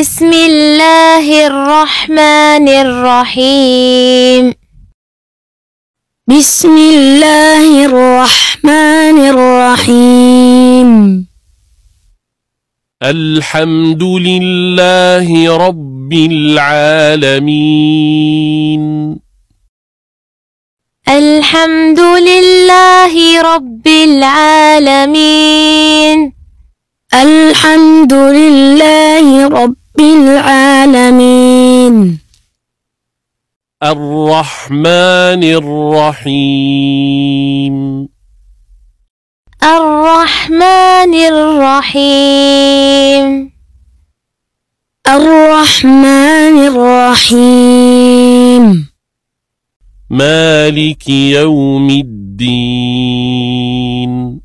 بسم الله الرحمن الرحيم بسم الله الرحمن الرحيم الحمد لله رب العالمين الحمد لله رب العالمين الحمد لله رب رب العالمين الرحمن الرحيم الرحمن الرحيم الرحمن الرحيم مالك يوم الدين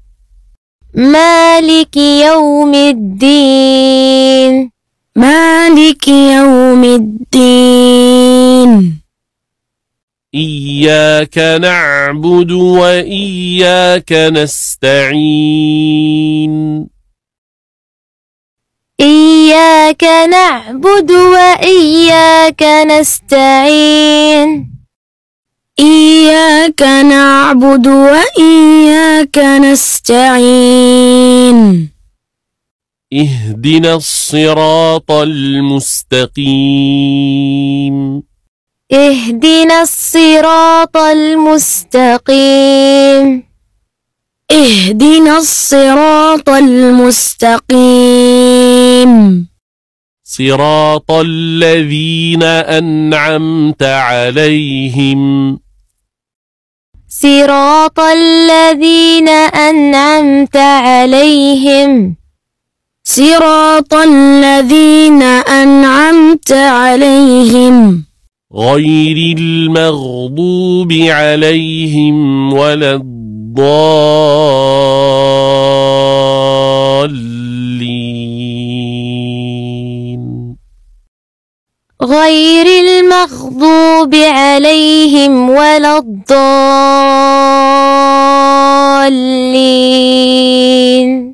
مالك يوم الدين مالك يوم الدين إياك نعبد وإياك نستعين إياك نعبد وإياك نستعين إياك نعبد وإياك نستعين اهدنا الصراط المستقيم اهدنا الصراط المستقيم اهدنا الصراط المستقيم صراط الذين أنعمت عليهم صراط الذين أنعمت عليهم صراط الذين أنعمت عليهم غير المغضوب عليهم ولا الضالين غير المغضوب عليهم ولا الضالين